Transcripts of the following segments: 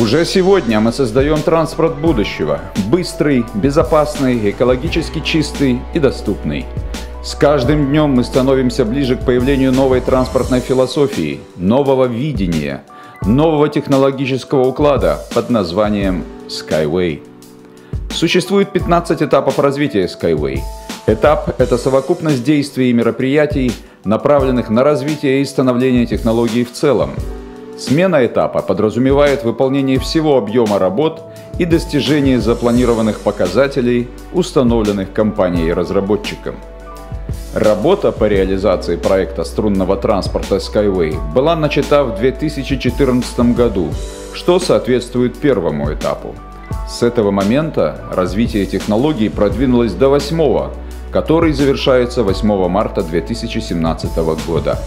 Уже сегодня мы создаем транспорт будущего. Быстрый, безопасный, экологически чистый и доступный. С каждым днем мы становимся ближе к появлению новой транспортной философии, нового видения, нового технологического уклада под названием Skyway. Существует 15 этапов развития Skyway. Этап – это совокупность действий и мероприятий, направленных на развитие и становление технологий в целом – Смена этапа подразумевает выполнение всего объема работ и достижение запланированных показателей, установленных компанией-разработчиком. Работа по реализации проекта струнного транспорта Skyway была начата в 2014 году, что соответствует первому этапу. С этого момента развитие технологий продвинулось до восьмого, который завершается 8 марта 2017 года.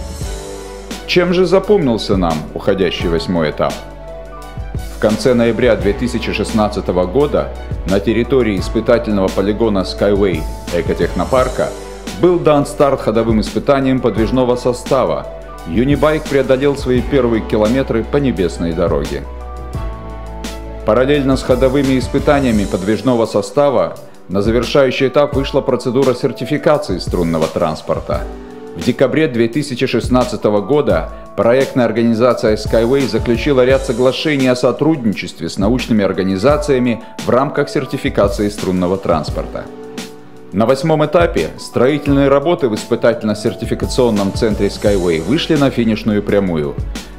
Чем же запомнился нам уходящий восьмой этап? В конце ноября 2016 года на территории испытательного полигона Skyway экотехнопарка был дан старт ходовым испытаниям подвижного состава. Юнибайк преодолел свои первые километры по небесной дороге. Параллельно с ходовыми испытаниями подвижного состава на завершающий этап вышла процедура сертификации струнного транспорта – в декабре 2016 года проектная организация Skyway заключила ряд соглашений о сотрудничестве с научными организациями в рамках сертификации струнного транспорта. На восьмом этапе строительные работы в испытательно-сертификационном центре Skyway вышли на финишную прямую.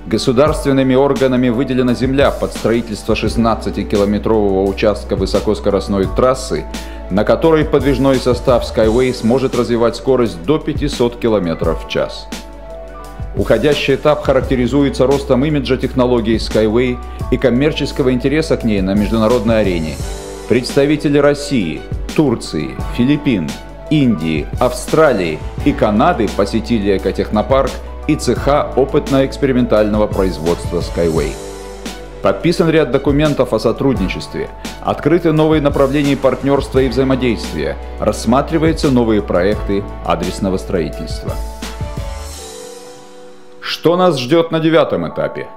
Государственными органами выделена земля под строительство 16-километрового участка высокоскоростной трассы, на которой подвижной состав Skyway сможет развивать скорость до 500 км в час. Уходящий этап характеризуется ростом имиджа технологии Skyway и коммерческого интереса к ней на международной арене. Представители России, Турции, Филиппин, Индии, Австралии и Канады посетили экотехнопарк – и цеха опытно-экспериментального производства Skyway. Подписан ряд документов о сотрудничестве, открыты новые направления партнерства и взаимодействия, рассматриваются новые проекты адресного строительства. Что нас ждет на девятом этапе?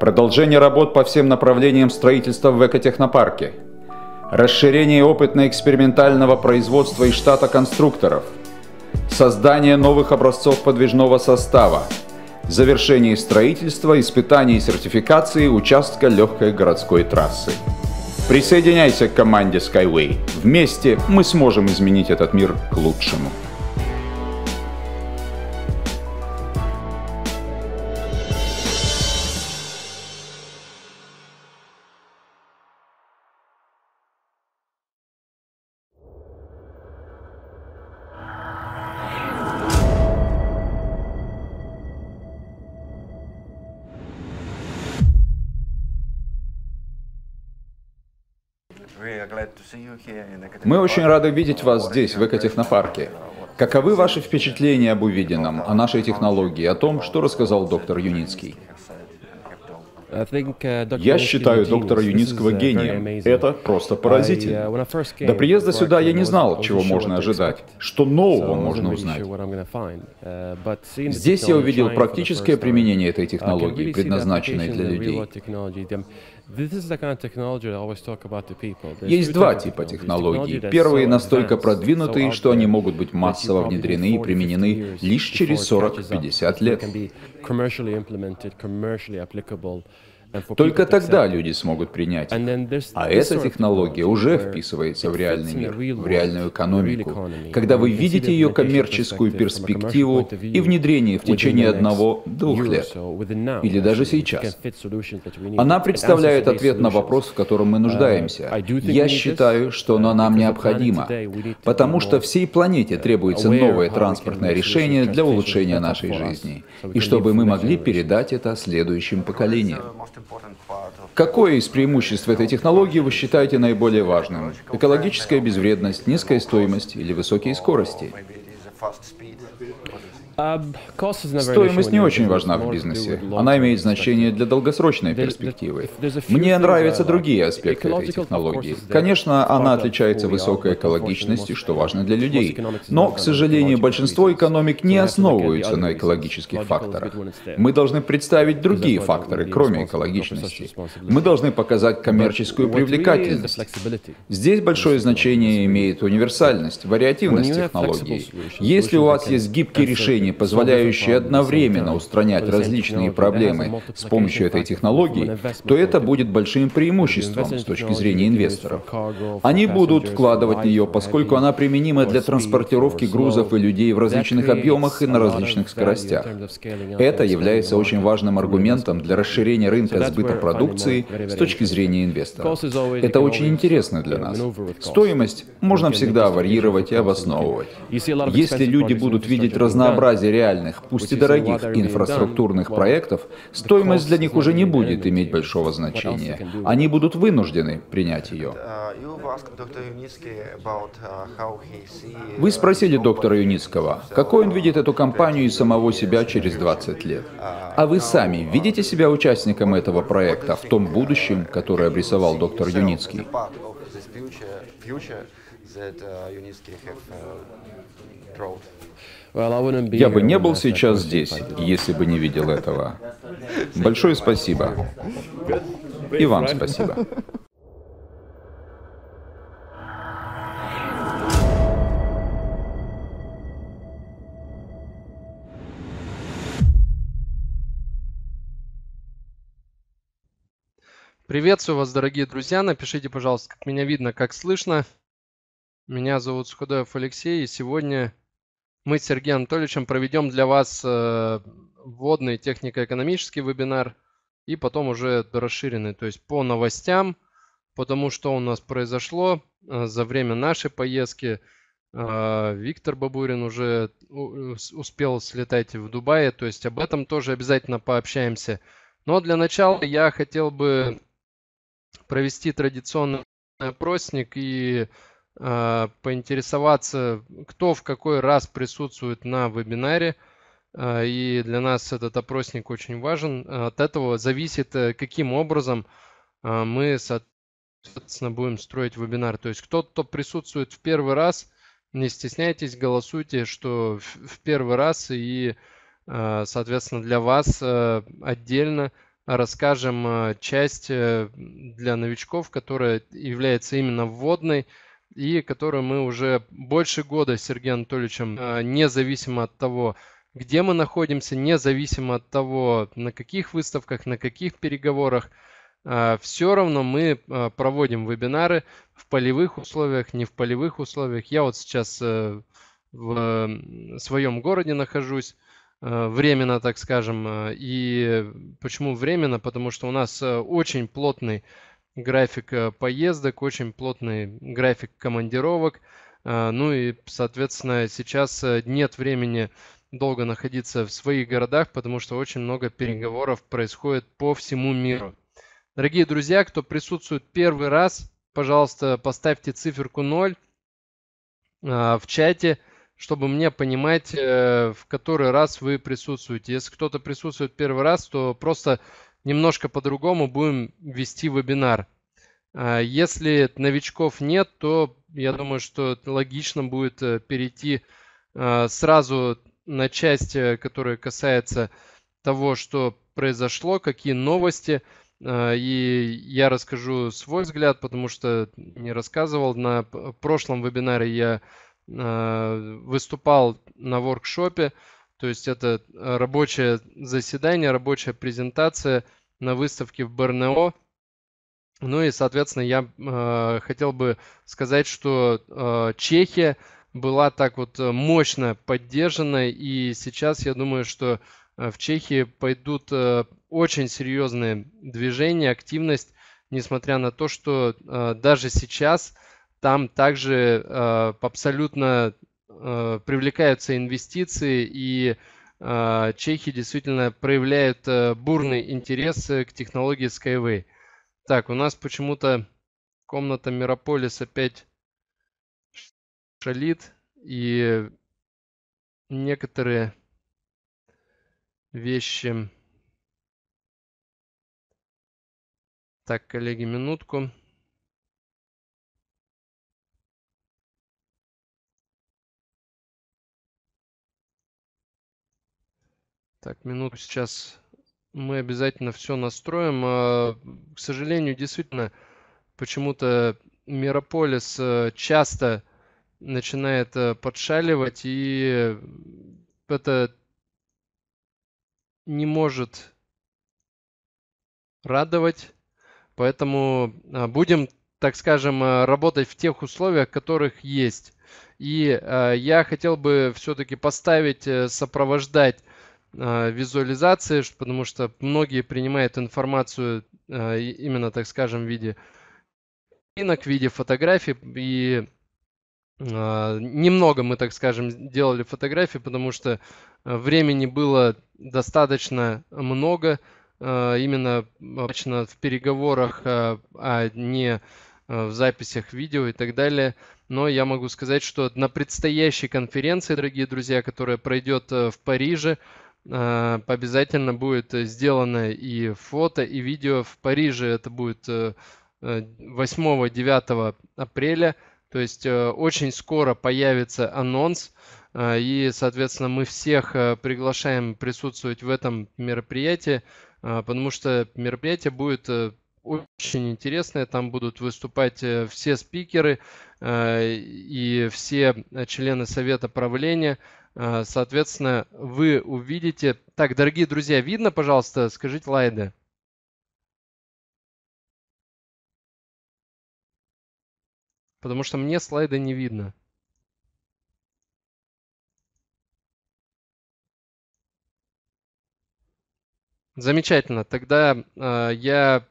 Продолжение работ по всем направлениям строительства в экотехнопарке. Расширение опытно-экспериментального производства и штата конструкторов – создание новых образцов подвижного состава, завершение строительства, испытаний и сертификации участка легкой городской трассы. Присоединяйся к команде Skyway. Вместе мы сможем изменить этот мир к лучшему. Мы очень рады видеть вас здесь, в Экотехнопарке. Каковы ваши впечатления об увиденном, о нашей технологии, о том, что рассказал доктор Юницкий? Я считаю доктора Юницкого гением. Это просто поразительно. До приезда сюда я не знал, чего можно ожидать, что нового можно узнать. Здесь я увидел практическое применение этой технологии, предназначенной для людей. Есть два типа технологий. Первые настолько продвинутые, что они могут быть массово внедрены и применены лишь через 40-50 лет. Только тогда люди смогут принять А эта технология уже вписывается в реальный мир, в реальную экономику, когда вы видите ее коммерческую перспективу и внедрение в течение одного-двух лет, или даже сейчас. Она представляет ответ на вопрос, в котором мы uh, нуждаемся. Я считаю, что она uh, нам необходима, потому что всей планете uh, требуется новое транспортное решение для улучшения нашей жизни, и чтобы мы могли передать это следующим поколениям. Какое из преимуществ этой технологии вы считаете наиболее важным? Экологическая безвредность, низкая стоимость или высокие скорости? Стоимость не очень важна в бизнесе. Она имеет значение для долгосрочной перспективы. Мне нравятся другие аспекты этой технологии. Конечно, она отличается высокой экологичностью, что важно для людей. Но, к сожалению, большинство экономик не основываются на экологических факторах. Мы должны представить другие факторы, кроме экологичности. Мы должны показать коммерческую привлекательность. Здесь большое значение имеет универсальность, вариативность технологий. Если у вас есть гибкие решения, решений, позволяющие одновременно устранять различные проблемы с помощью этой технологии, то это будет большим преимуществом с точки зрения инвесторов. Они будут вкладывать в нее, поскольку она применима для транспортировки грузов и людей в различных объемах и на различных скоростях. Это является очень важным аргументом для расширения рынка сбыта продукции с точки зрения инвесторов. Это очень интересно для нас. Стоимость можно всегда варьировать и обосновывать. Если люди будут видеть разнообразие базе реальных, пусть и дорогих инфраструктурных проектов, стоимость для них уже не будет иметь большого значения. Они будут вынуждены принять ее. Uh, uh, вы спросили доктора Юницкого, какой он видит эту компанию и самого себя через 20 лет. А вы сами видите себя участником этого проекта в том будущем, которое обрисовал доктор Юницкий? that uh, Unitsky have uh, drawn. Я бы не был сейчас здесь, если бы не видел этого. Большое спасибо. И вам спасибо. Приветствую вас, дорогие друзья. Напишите, пожалуйста, как меня видно, как слышно. Меня зовут Сходоев Алексей, и сегодня мы с Сергеем Анатольевичем проведем для вас э, вводный технико-экономический вебинар и потом уже расширенный, то есть по новостям, потому что у нас произошло э, за время нашей поездки. Э, Виктор Бабурин уже успел слетать в Дубае, то есть об этом тоже обязательно пообщаемся. Но для начала я хотел бы провести традиционный опросник и а, поинтересоваться, кто в какой раз присутствует на вебинаре. А, и для нас этот опросник очень важен. От этого зависит, э, каким образом а, мы, соответственно, будем строить вебинар. То есть кто-то кто присутствует в первый раз, не стесняйтесь, голосуйте, что в первый раз. И, соответственно, для вас э, отдельно расскажем э, часть для новичков, которая является именно вводной, и которую мы уже больше года с Сергеем Анатольевичем, а, независимо от того, где мы находимся, независимо от того, на каких выставках, на каких переговорах, а, все равно мы а, проводим вебинары в полевых условиях, не в полевых условиях. Я вот сейчас э, в своем городе нахожусь э, временно, так скажем. Э, и почему временно? Потому что у нас очень плотный график э, поездок, очень плотный график командировок. Э, ну и, соответственно, сейчас э, нет времени долго находиться в своих городах, потому что очень много переговоров происходит по всему миру. Дорогие друзья, кто присутствует первый раз, пожалуйста, поставьте циферку 0 в чате, чтобы мне понимать, в который раз вы присутствуете. Если кто-то присутствует первый раз, то просто немножко по-другому будем вести вебинар. А, если новичков нет, то я думаю, что логично будет э, перейти а, сразу на часть, э, которая касается того, что произошло, какие новости. А, и я расскажу свой взгляд, потому что не рассказывал. На прошлом вебинаре я выступал на воркшопе, то есть это э, рабочее заседание, рабочая презентация на выставке в Барнео. Ну и, соответственно, я э, хотел бы сказать, что э, Чехия была так вот э, мощно поддержана, и сейчас я думаю, что э, в Чехии пойдут э, очень серьезные движения, активность, несмотря на то, что э, даже сейчас там также э, абсолютно Э, привлекаются инвестиции, и э, чехи действительно проявляют э, бурный интерес к технологии Skyway. Так, у нас почему-то комната Мирополис опять шалит, и некоторые вещи... Так, коллеги, минутку. Так, минуту сейчас мы обязательно все настроим. А, к сожалению, действительно, почему-то Мирополис э, часто начинает э, подшаливать, и это не может радовать. Поэтому а, будем, так скажем, э, работать в тех условиях, которых есть. И я хотел бы все-таки поставить, сопровождать Э, визуализации, потому что многие принимают информацию э, именно, так скажем, в виде рынок, в виде фотографий. И э, немного мы, так скажем, делали фотографии, потому что времени было достаточно много именно обычно в переговорах, а не в записях видео и так далее. Но я могу сказать, что на предстоящей конференции, дорогие друзья, которая пройдет в Париже, Э, обязательно будет э, сделано и фото, и видео в Париже. Это будет 8-9 э, апреля. То есть очень скоро появится анонс. И, соответственно, мы всех приглашаем присутствовать в этом мероприятии, потому что мероприятие будет очень интересное. Там будут выступать все спикеры и все члены совета правления – Э, соответственно, вы увидите... Так, дорогие друзья, видно, пожалуйста, скажите лайды. Потому что мне слайда не видно. Замечательно. Тогда э, я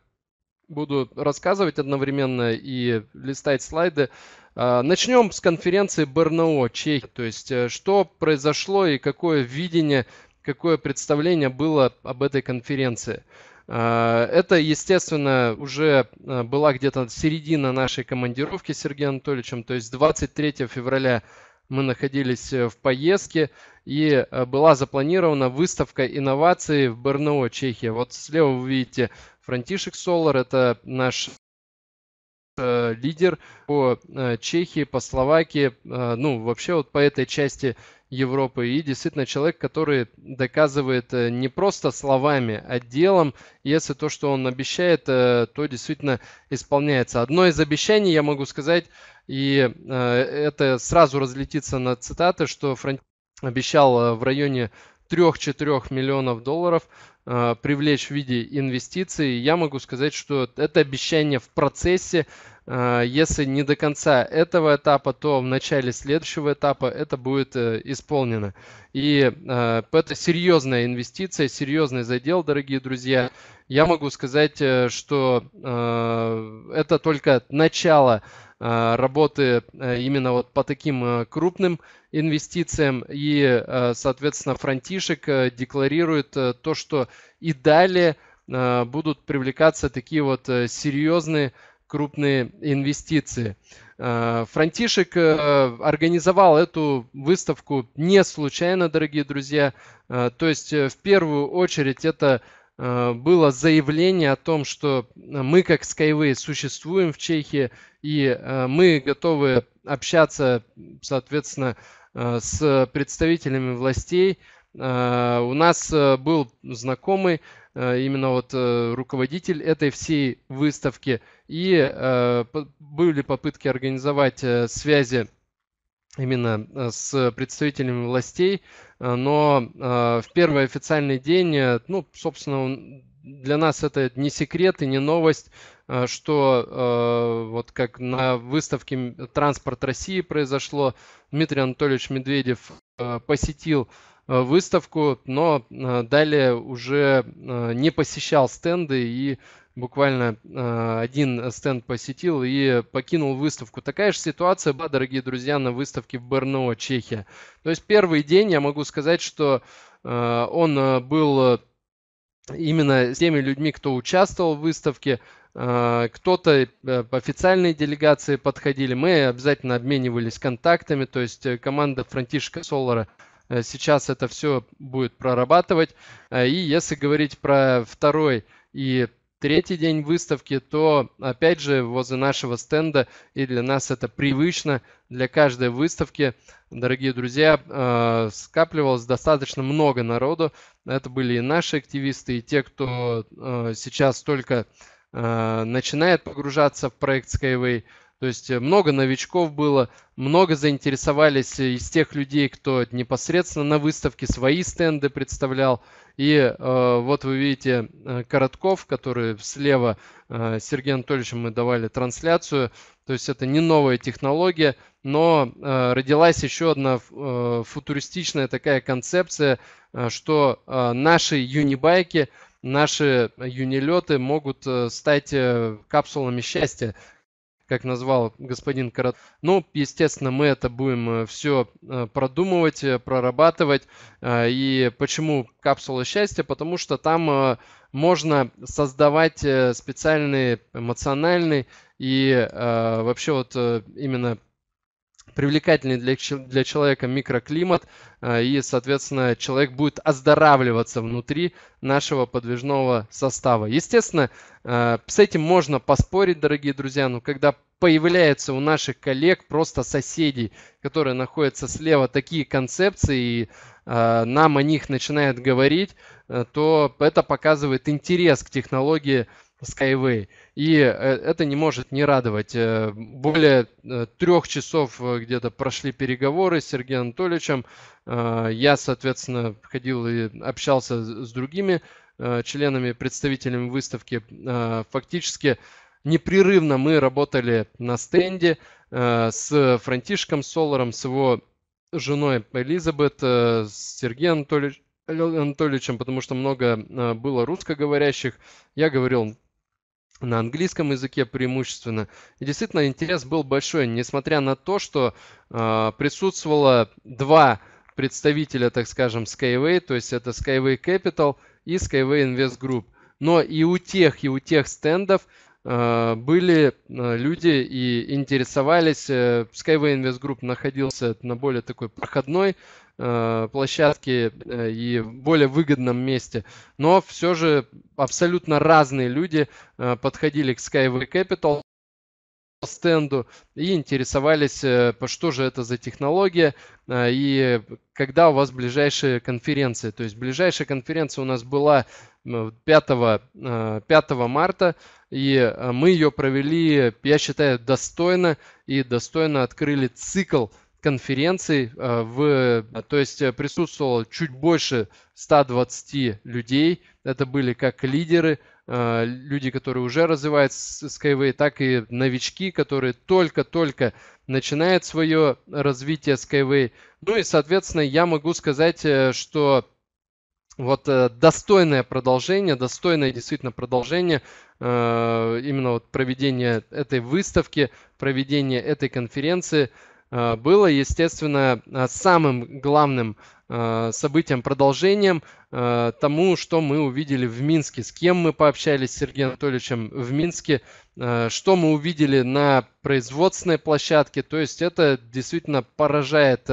буду рассказывать одновременно и листать слайды. А, начнем с конференции Барнао, Чехия. То есть, э, что произошло и какое видение, какое представление было об этой конференции. А, это, естественно, уже э, была где-то середина нашей командировки с Сергеем Анатольевичем. То есть 23 февраля мы находились э, в поездке и была запланирована выставка инноваций в Барнао, Чехия. Вот слева вы видите Франтишек Солар – это наш э, лидер по э, Чехии, по Словакии, э, ну, вообще вот по этой части Европы. И действительно человек, который доказывает не просто словами, а делом. Если то, что он обещает, то действительно исполняется. Одно из обещаний, я могу сказать, и это сразу разлетится на цитаты, что Франтишек обещал в районе 3-4 миллионов долларов э, привлечь в виде инвестиций. Я могу сказать, что это обещание в процессе, э, если не до конца этого этапа, то в начале следующего этапа это будет э, исполнено. И э, это серьезная инвестиция, серьезный задел, дорогие друзья. Я могу сказать, э, что э, это только начало э, Э, работы э, именно вот по таким э, крупным инвестициям. И, соответственно, франтишек декларирует то, что и далее будут привлекаться такие вот серьезные крупные инвестиции. Франтишек организовал эту выставку не случайно, дорогие друзья. То есть в первую очередь это Э, было заявление о том, что мы как Skyway существуем в Чехии, и э, мы готовы общаться, соответственно, э, с представителями властей. У нас был знакомый, именно вот руководитель этой всей выставки, и были попытки организовать связи именно э, с представителями властей, э, но э, в первый официальный день, ну, собственно, для нас это не секрет и не новость, что вот как на выставке «Транспорт России» произошло, Дмитрий Анатольевич Медведев посетил выставку, но далее уже не посещал стенды и буквально а, один стенд посетил и покинул выставку. Такая же ситуация была, дорогие друзья, на выставке в Берно, Чехия. То есть первый день я могу сказать, что а, он а, был именно с теми людьми, кто участвовал в выставке, кто-то э, по официальной делегации подходили, мы обязательно обменивались контактами, то есть э, команда Франтишка Солара э, сейчас это все будет прорабатывать. И если говорить про второй и третий день выставки, то опять же возле нашего стенда, и для нас это привычно, для каждой выставки, дорогие друзья, э, скапливалось достаточно много народу. Это были и наши активисты, и те, кто э, сейчас только э, начинает погружаться в проект Skyway – то есть э, много новичков было, много заинтересовались э, из тех людей, кто непосредственно на выставке свои стенды представлял. И э, вот вы видите э, Коротков, который слева э, Сергею Анатольевичу мы давали трансляцию. То есть это не новая технология, но э, родилась еще одна э, футуристичная такая концепция, э, что э, наши юнибайки наши юнилеты могут стать капсулами счастья, как назвал господин Карат. Ну, естественно, мы это будем э, все э, продумывать, э, прорабатывать. И почему капсула счастья? Потому что там можно создавать специальный эмоциональный и вообще вот именно привлекательный для, для человека микроклимат, э, и, соответственно, человек будет оздоравливаться внутри нашего подвижного состава. Естественно, э, с этим можно поспорить, дорогие друзья, но когда появляются у наших коллег, просто соседей, которые находятся слева, такие концепции, и э, нам о них начинают говорить, то это показывает интерес к технологии Skyway. И э, это не может не радовать. Э, более э, трех часов где-то прошли переговоры с Сергеем Анатольевичем. Я, соответственно, ходил и общался с другими членами, представителями выставки. Фактически непрерывно мы работали на стенде с Франтишком Соларом, с его женой Элизабет, с Сергеем Анатольевичем, Анатольевичем, потому что много было русскоговорящих. Я говорил на английском языке преимущественно. И действительно интерес был большой, несмотря на то, что э, присутствовало два представителя, так скажем, Skyway, то есть это Skyway Capital и Skyway Invest Group. Но и у тех, и у тех стендов э, были э, люди и интересовались. Э, Skyway Invest Group находился на более такой проходной Э, площадке э, и в более выгодном месте. Но все же абсолютно разные люди э, подходили к Skyway Capital стенду и интересовались, что же это за технология и когда у вас ближайшие конференции. То есть ближайшая конференция у нас была 5, 5 марта, и мы ее провели, я считаю, достойно и достойно открыли цикл конференций, э, в, э, то есть э, присутствовало чуть больше 120 людей. Это были как лидеры, люди, которые уже развивают Skyway, так и новички, которые только-только начинают свое развитие Skyway. Ну и, соответственно, я могу сказать, что вот достойное продолжение, достойное действительно продолжение именно вот проведения этой выставки, проведения этой конференции – Э, было, естественно, э, самым главным э, событием, продолжением тому, что мы увидели в Минске, с кем мы пообщались с Сергеем Анатольевичем в Минске, что мы увидели на производственной площадке. То есть это действительно поражает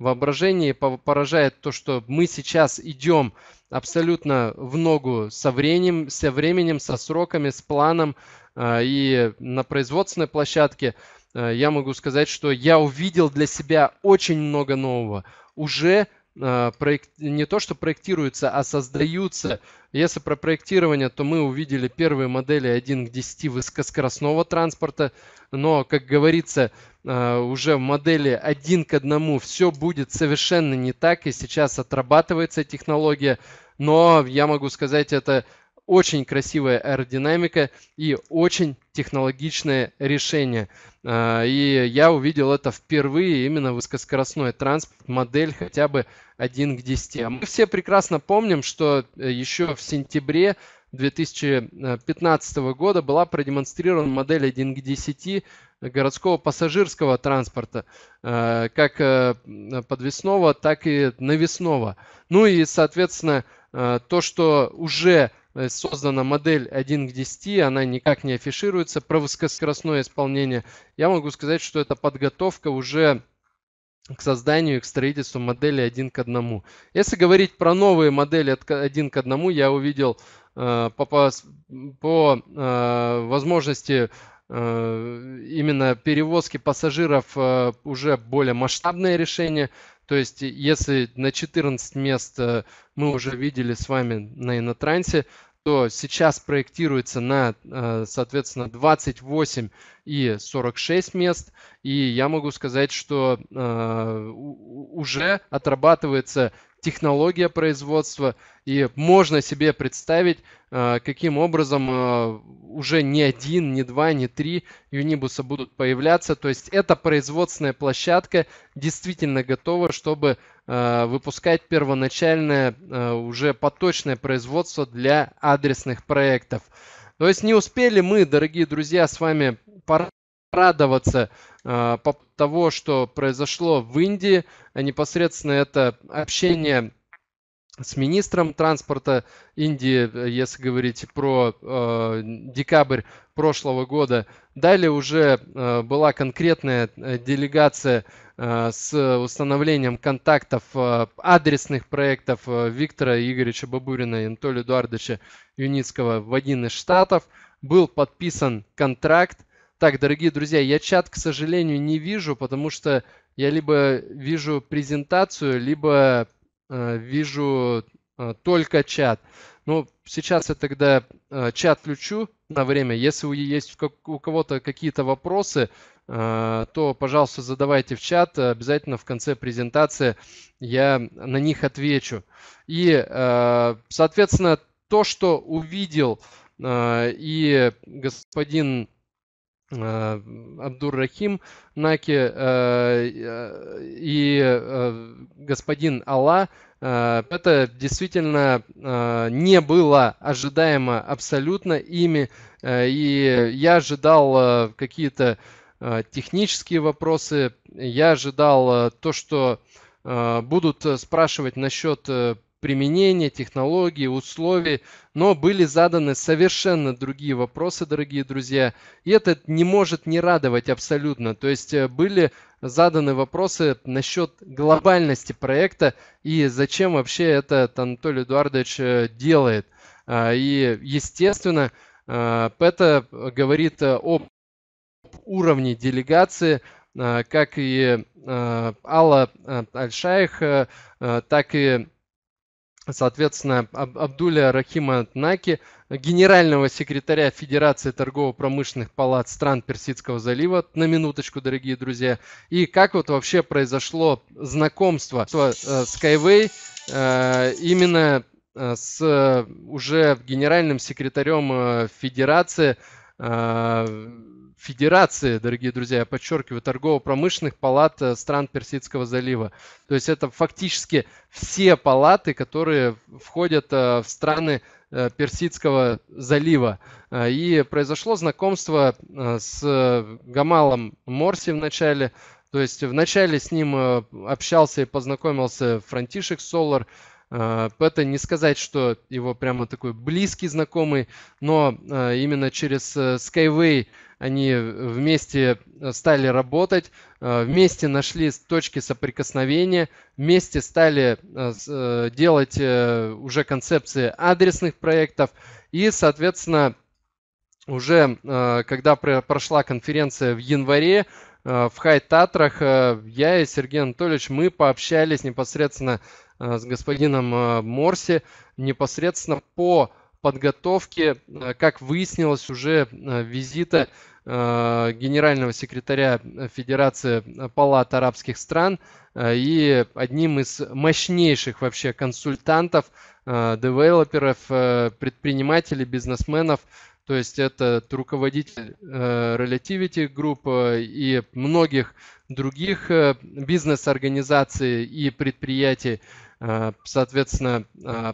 воображение, поражает то, что мы сейчас идем абсолютно в ногу со временем, со временем, со сроками, с планом и на производственной площадке – Э, я могу сказать, что я увидел для себя очень много нового. Уже э, проект, не то, что проектируется, а создаются. Если про проектирование, то мы увидели первые модели 1 к 10 высокоскоростного транспорта, но, как говорится, э, уже в модели 1 к 1 все будет совершенно не так, и сейчас отрабатывается технология, но я могу сказать, это очень красивая аэродинамика и очень технологичное решение. А, и я увидел это впервые именно высокоскоростной транспорт, модель хотя бы 1 к 10. Мы все прекрасно помним, что э, еще в сентябре 2015 года была продемонстрирована модель 1 к 10 городского пассажирского транспорта, э, как э, подвесного, так и навесного. Ну и, соответственно, то, что уже Э, создана модель 1 к 10, она никак не афишируется про высокоскоростное исполнение. Я могу сказать, что это подготовка уже к созданию и к строительству модели 1 к 1. Если говорить про новые модели 1 к 1, я увидел э, по, по, по э, возможности э, именно перевозки пассажиров э, уже более масштабное решение. То есть если на 14 мест э, мы уже видели с вами на Инотрансе, что сейчас проектируется на, э, соответственно, 28 и 46 мест. И я могу сказать, что э, уже отрабатывается технология производства, и можно себе представить, э, каким образом уже не один, не два, не три юнибуса будут появляться. То есть эта производственная площадка действительно готова, чтобы Э, выпускать первоначальное э, уже поточное производство для адресных проектов. То есть не успели мы, дорогие друзья, с вами порадоваться э, по того, что произошло в Индии, а непосредственно это общение с министром транспорта Индии, э, если говорить про э, декабрь прошлого года. Далее уже э, была конкретная э, делегация э, с установлением контактов э, адресных проектов э, Виктора Игоревича Бабурина и Анатолия Эдуардовича Юницкого в один из штатов. Был подписан контракт. Так, дорогие друзья, я чат, к сожалению, не вижу, потому что я либо вижу презентацию, либо Э, вижу э, только чат. Ну, сейчас я тогда э, чат включу на время. Если есть у кого-то какие-то вопросы, то, пожалуйста, задавайте в чат. Обязательно в конце презентации я на них отвечу. И, соответственно, то, что увидел и господин Э, Абдур-Рахим Наки э, э, и господин Алла. Это действительно не было ожидаемо абсолютно ими. И я ожидал какие-то технические вопросы. Я ожидал то, что будут спрашивать насчет применения, технологий, условий, но были заданы совершенно другие вопросы, дорогие друзья, и это не может не радовать абсолютно. То есть э, были заданы вопросы насчет глобальности проекта и зачем вообще этот Анатолий Эдуардович э, делает. А, и, естественно, э, это говорит об уровне делегации, как и Алла Альшайх, так и соответственно, Абдуля Рахима Наки, генерального секретаря Федерации торгово-промышленных палат стран Персидского залива, на минуточку, дорогие друзья, и как вот вообще произошло знакомство э, э, э, с Skyway именно с уже генеральным секретарем Федерации федерации, дорогие друзья, я подчеркиваю, торгово-промышленных палат э, стран Персидского залива. То есть это фактически все палаты, которые входят э, в страны э, Персидского залива. И произошло знакомство с Гамалом Морси в начале. То есть вначале с ним общался и познакомился Франтишек Солар, это не сказать, что его прямо такой близкий знакомый, но именно через Skyway они вместе э, стали работать, э, вместе нашли точки соприкосновения, вместе стали э, делать уже концепции адресных проектов и, соответственно, уже когда прошла конференция в январе, в Хай-Татрах я и Сергей Анатольевич, мы пообщались непосредственно с господином Морси, непосредственно по подготовке, э, как выяснилось, уже э, визита э, генерального секретаря Федерации Палат Арабских стран и одним из мощнейших вообще консультантов, девелоперов, предпринимателей, бизнесменов. То есть это руководитель Relativity Group и многих других бизнес-организаций и предприятий, Э, соответственно,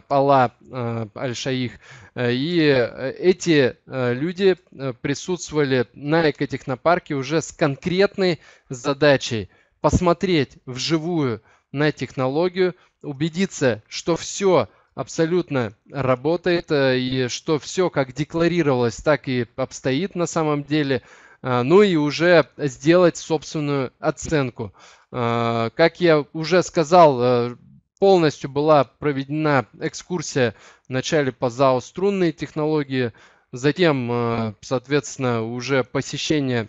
пала э, э, Аль-Шаих. И эти люди присутствовали на экотехнопарке уже с конкретной задачей посмотреть вживую на технологию, убедиться, что все абсолютно работает и что все как декларировалось, так и обстоит на самом деле. Ну и уже сделать собственную оценку. Как я уже сказал, полностью была проведена экскурсия вначале по ЗАО «Струнные технологии», затем, э, соответственно, уже посещение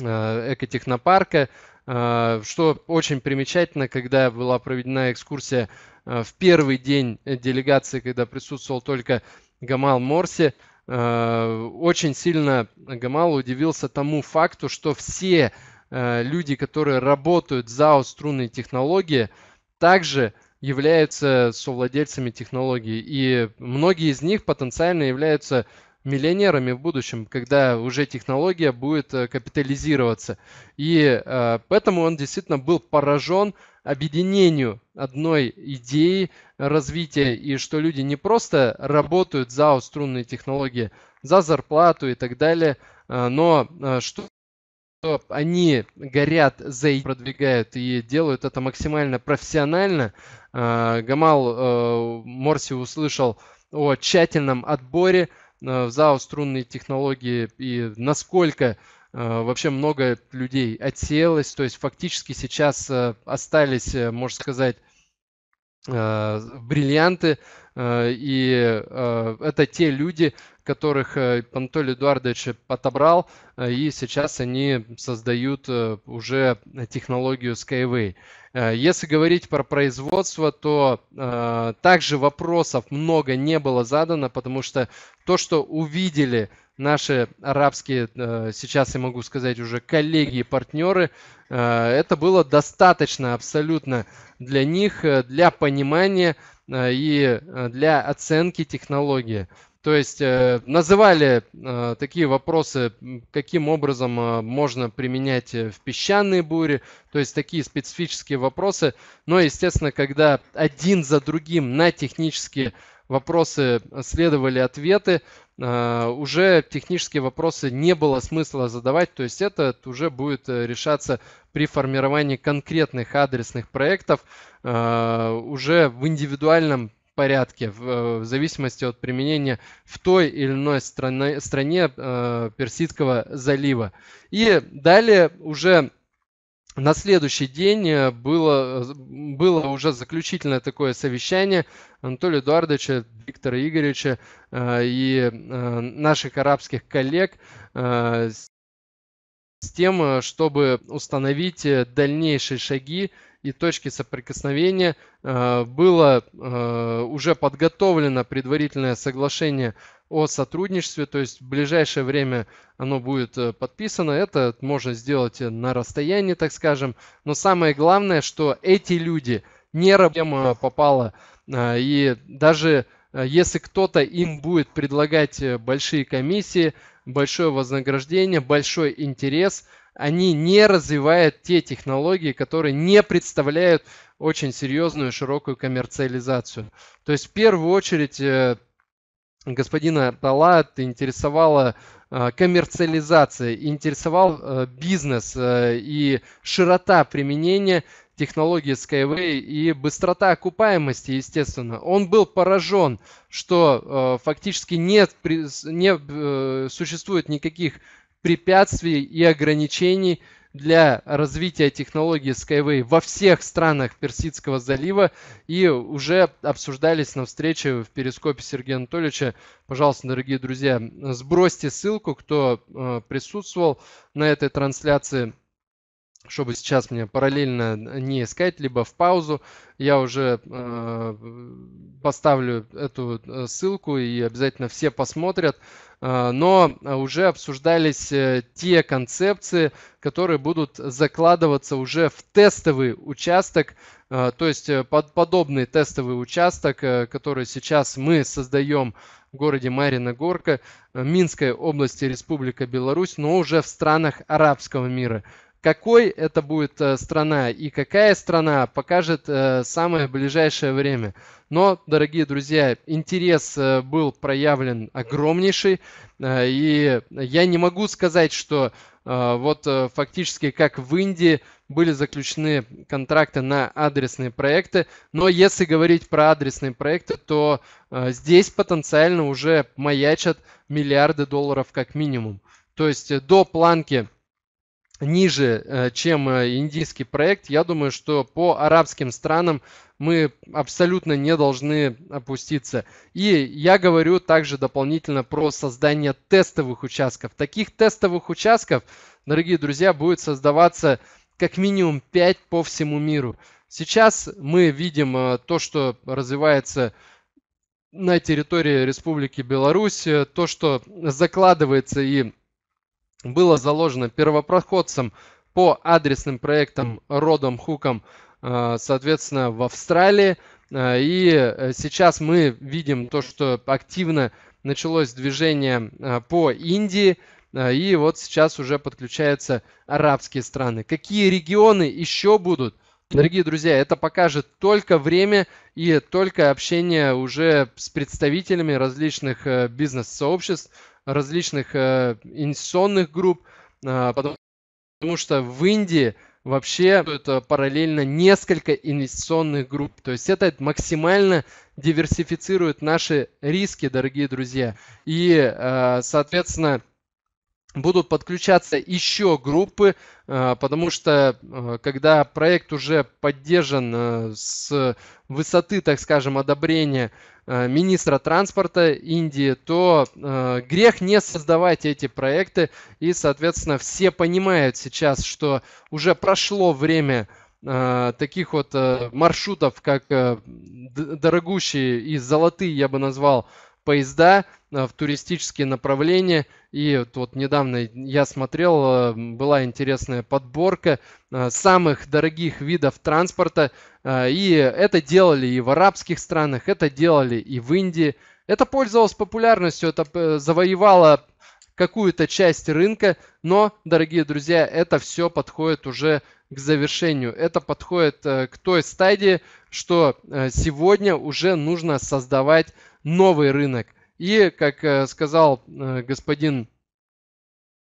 э, экотехнопарка, э, что очень примечательно, когда была проведена экскурсия в первый день делегации, когда присутствовал только Гамал Морси, очень сильно Гамал удивился тому факту, что все люди, которые работают в ЗАО «Струнные технологии», также являются совладельцами технологий. И многие из них потенциально являются миллионерами в будущем, когда уже технология будет э, капитализироваться. И э, поэтому он действительно был поражен объединению одной идеи развития, и что люди не просто работают за струнные технологии, за зарплату и так далее, э, но э, что что они горят за продвигают и делают это максимально профессионально. А, Гамал э, Морси услышал о тщательном отборе в э, ЗАО струнные технологии и насколько э, вообще много людей отсеялось. То есть фактически сейчас остались, можно сказать, бриллианты, и это те люди, которых э, Анатолий Эдуардович отобрал, э, и сейчас они создают э, уже технологию Skyway. Если говорить про производство, то также вопросов много не было задано, потому что то, что увидели наши арабские, сейчас я могу сказать уже коллеги и партнеры, это было достаточно абсолютно для них, для понимания и для оценки технологии. То есть э, называли э, такие вопросы, каким образом э, можно применять в песчаные бури, то есть такие специфические вопросы. Но, естественно, когда один за другим на технические вопросы следовали ответы, уже технические вопросы не было смысла задавать, то есть это уже будет решаться при формировании конкретных адресных проектов уже в индивидуальном порядке, в, э, в зависимости от применения в той или иной стране, стране э, Персидского залива. И далее уже на следующий день э, было, было уже заключительное такое совещание Анатолия Эдуардовича, Виктора Игоревича э, и э, наших арабских коллег э, с тем, э, чтобы установить дальнейшие шаги и точки соприкосновения э, было э, уже подготовлено предварительное соглашение о сотрудничестве, то есть в ближайшее время оно будет э, подписано. Это можно сделать на расстоянии, так скажем. Но самое главное, что эти люди не проблема попала. И даже если кто-то им будет предлагать большие комиссии, большое вознаграждение, большой интерес – они не развивают те технологии, которые не представляют очень серьезную широкую коммерциализацию. То есть в первую очередь э, господина Талат интересовала э, коммерциализация, интересовал э, бизнес и широта применения технологии Skyway и быстрота окупаемости, естественно. Он был поражен, что фактически нет, не существует никаких препятствий и ограничений для развития технологии Skyway во всех странах Персидского залива и уже обсуждались на встрече в перископе Сергея Анатольевича. Пожалуйста, дорогие друзья, сбросьте ссылку, кто э, присутствовал на этой трансляции чтобы сейчас мне параллельно не искать, либо в паузу, я уже э, поставлю эту э, ссылку и обязательно все посмотрят. А, но а, уже обсуждались э, те концепции, которые будут закладываться уже в тестовый участок, а, то есть э, под подобный тестовый участок, э, который сейчас мы создаем в городе Марина Горка, Минской области Республика Беларусь, но уже в странах арабского мира какой это будет э, страна и какая страна покажет э, самое ближайшее время. Но, дорогие друзья, интерес э, был проявлен огромнейший, и я не могу сказать, что вот фактически как в Индии были заключены контракты на адресные проекты, но если говорить про адресные проекты, то здесь потенциально уже маячат миллиарды долларов как минимум. То есть до планки ниже, э, чем э, индийский проект. Я думаю, что по арабским странам мы абсолютно не должны опуститься. И я говорю также дополнительно про создание тестовых участков. Таких тестовых участков, дорогие друзья, будет создаваться как минимум 5 по всему миру. Сейчас мы видим э, то, что развивается на территории Республики Беларусь, то, что закладывается и было заложено первопроходцем по адресным проектам Родом Хуком, э, соответственно, в Австралии. Э, и э, сейчас мы видим то, что активно началось движение по Индии, и вот сейчас уже подключаются арабские страны. Какие регионы еще будут? Дорогие друзья, это покажет только время и только общение уже с представителями различных бизнес-сообществ, различных э, инвестиционных групп, э, а, потому, потому что в Индии вообще это параллельно несколько инвестиционных групп. То есть это максимально диверсифицирует наши риски, дорогие друзья. И, э, соответственно, будут подключаться еще группы, э, потому что э, когда проект уже поддержан э, с высоты, так скажем, одобрения министра транспорта Индии, то грех не создавать эти проекты. И, соответственно, все понимают сейчас, что уже прошло время таких вот маршрутов, как дорогущие и золотые, я бы назвал, поезда э, в туристические направления. И вот недавно я смотрел, э, была интересная подборка э, самых дорогих видов транспорта. И это делали и в арабских странах, это делали и в Индии. Это пользовалось популярностью, это завоевало какую-то часть рынка, но, дорогие друзья, это все подходит уже к завершению. Это подходит к той стадии, что сегодня уже нужно создавать новый рынок. И, как э, сказал э, господин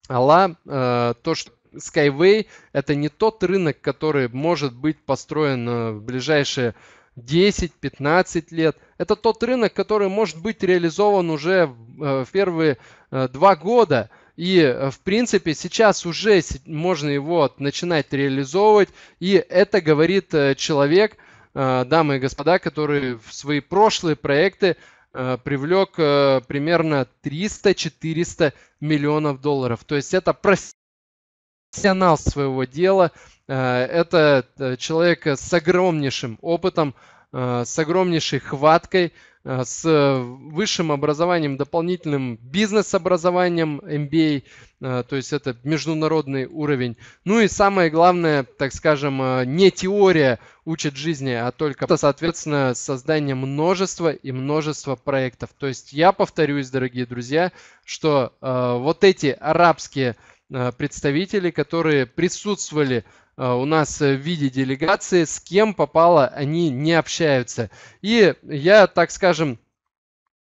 Алла, э, то, что Skyway это не тот рынок, который может быть построен в ближайшие 10-15 лет. Это тот рынок, который может быть реализован уже в первые два года. И, в принципе, сейчас уже можно его начинать реализовывать. И это говорит человек, дамы и господа, который в свои прошлые проекты Э, привлек э, примерно 300-400 миллионов долларов. То есть это профессионал своего дела, э, это человек с огромнейшим опытом, с огромнейшей хваткой, Э, с э, высшим образованием, дополнительным бизнес-образованием MBA, э, то есть это международный уровень. Ну и самое главное, так скажем, не теория учит жизни, а только, соответственно, создание множества и множества проектов. То есть я повторюсь, дорогие друзья, что вот эти арабские представители, которые присутствовали Э, у нас э, в виде делегации, с кем попало они не общаются. И я, так скажем,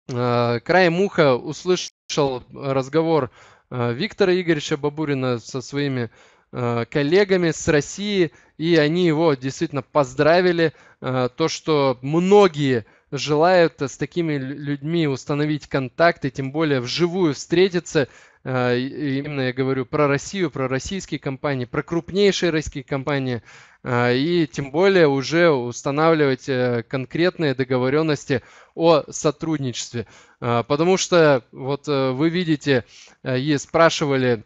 э, краем уха услышал разговор Виктора Игоревича Бабурина со своими коллегами с России, и они его действительно поздравили. То, что многие желают с такими людьми установить контакты, тем более вживую встретиться, а, именно я говорю про Россию, про российские компании, про крупнейшие российские компании. А, и тем более уже устанавливать э, конкретные договоренности о сотрудничестве. А, потому что вот э, вы видите э, и спрашивали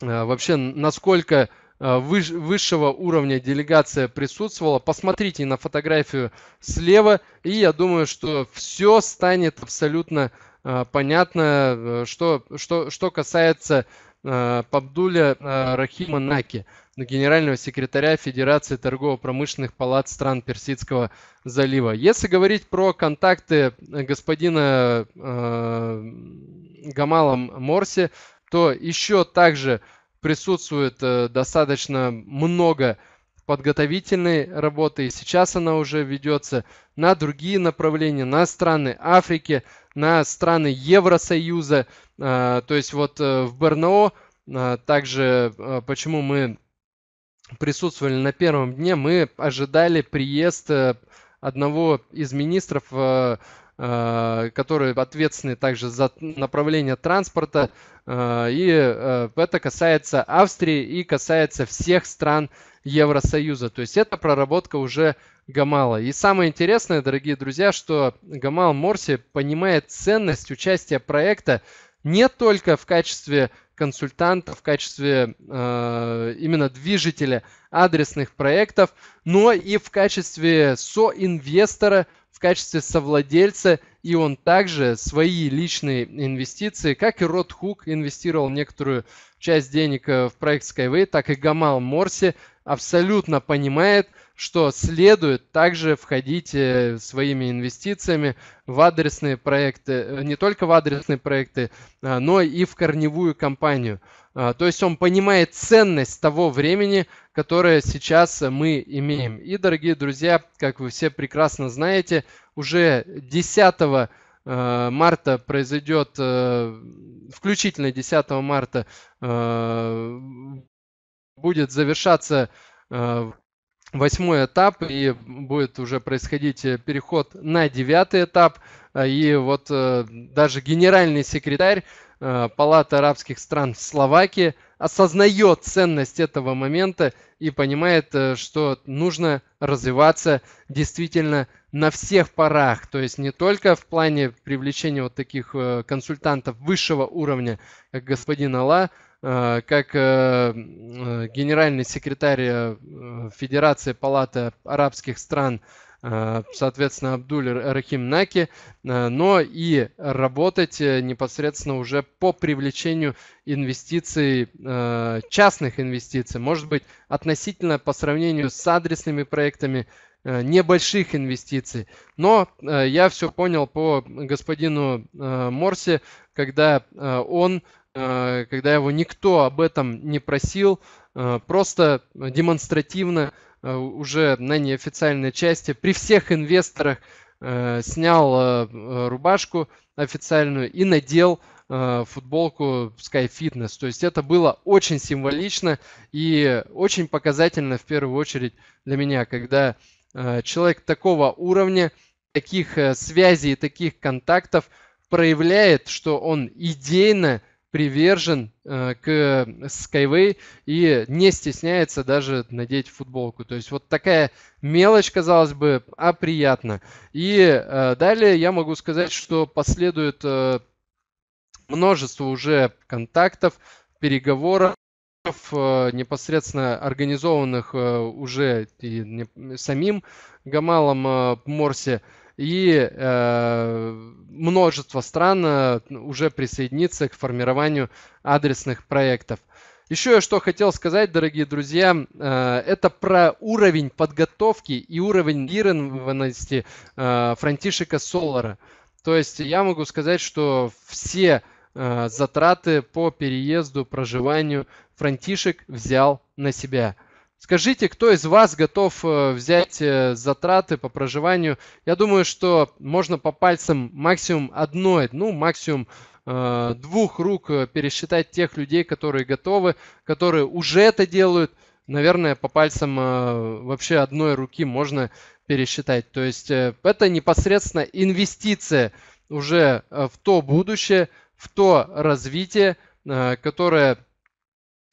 вообще, насколько высшего уровня делегация присутствовала. Посмотрите на фотографию слева, и я думаю, что все станет абсолютно Э, понятно, э, что, что, что касается Пабдуля э, Рахима Наки, генерального секретаря Федерации торгово-промышленных палат стран Персидского залива. Если говорить про контакты господина Гамала Морси, то еще также присутствует достаточно много подготовительной работы, и сейчас она уже ведется на другие направления, на страны Африки, на страны Евросоюза. А, то есть вот э, в Бернао а, также, а, почему мы присутствовали на первом дне, мы ожидали приезд э, одного из министров, э, который ответственный также за направление транспорта. И это касается Австрии и касается всех стран Евросоюза. То есть это проработка уже Гамала. И самое интересное, дорогие друзья, что Гамал Морси понимает ценность участия проекта не только в качестве консультанта, в качестве э, именно движителя адресных проектов, но и в качестве соинвестора, в качестве совладельца, и он также свои личные инвестиции, как и Рот Хук инвестировал некоторую часть денег э, в проект Skyway, так и Гамал Морси абсолютно понимает, что следует также входить э, своими инвестициями в адресные проекты, э, не только в адресные проекты, а, но и в корневую компанию. А, то есть он понимает ценность того времени, которое сейчас мы имеем. И, дорогие друзья, как вы все прекрасно знаете, уже 10 э, марта произойдет, включительно 10 марта, будет завершаться э, восьмой этап и будет уже происходить э, переход на девятый этап. Э, и вот даже генеральный секретарь Палаты арабских стран в Словакии осознает ценность этого момента и понимает, что нужно развиваться действительно на всех парах. То есть не только в плане привлечения вот таких консультантов высшего уровня, как господин Алла, Э, как э, э, генеральный секретарь Федерации Палаты Арабских стран, соответственно, Абдуль Рахим Наки, но и работать непосредственно уже по привлечению инвестиций, частных инвестиций, может быть, относительно по сравнению с адресными проектами, небольших инвестиций. Но я все понял по господину Морси, когда он Э, когда его никто об этом не просил, э, просто демонстративно э, уже на неофициальной части при всех инвесторах снял рубашку официальную и надел футболку Sky Fitness. То есть это было очень символично и очень показательно в первую очередь для меня, когда человек такого уровня, таких связей, таких контактов проявляет, что он идейно привержен э, к э, Skyway и не стесняется даже надеть футболку. То есть вот такая мелочь, казалось бы, а приятно. И э, далее я могу сказать, что последует множество уже контактов, переговоров, непосредственно организованных уже и самим Гамалом Морсе и э, множество стран э, уже присоединится к формированию адресных проектов. Еще я что хотел сказать, дорогие друзья, э, это про уровень подготовки и уровень лированности э, Франтишика Солара. То есть я могу сказать, что все затраты по переезду, проживанию Франтишек взял на себя – Скажите, кто из вас готов э, взять э, затраты по проживанию? Я думаю, что можно по пальцам максимум одной, ну максимум э, двух рук э, пересчитать тех людей, которые готовы, которые уже это делают. Наверное, по пальцам э, вообще одной руки можно пересчитать. То есть э, это непосредственно инвестиция уже в то будущее, в то развитие, которое